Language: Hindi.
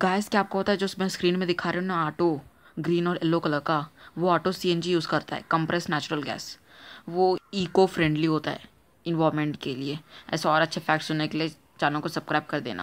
गैस क्या आपको होता है जो मैं स्क्रीन में दिखा रही हूँ ना ऑटो ग्रीन और येलो कलर का वो ऑटो सीएनजी यूज़ करता है कंप्रेस नेचुरल गैस वो इको फ्रेंडली होता है इन्वामेंट के लिए ऐसे और अच्छे फैक्ट सुनने के लिए चैनल को सब्सक्राइब कर देना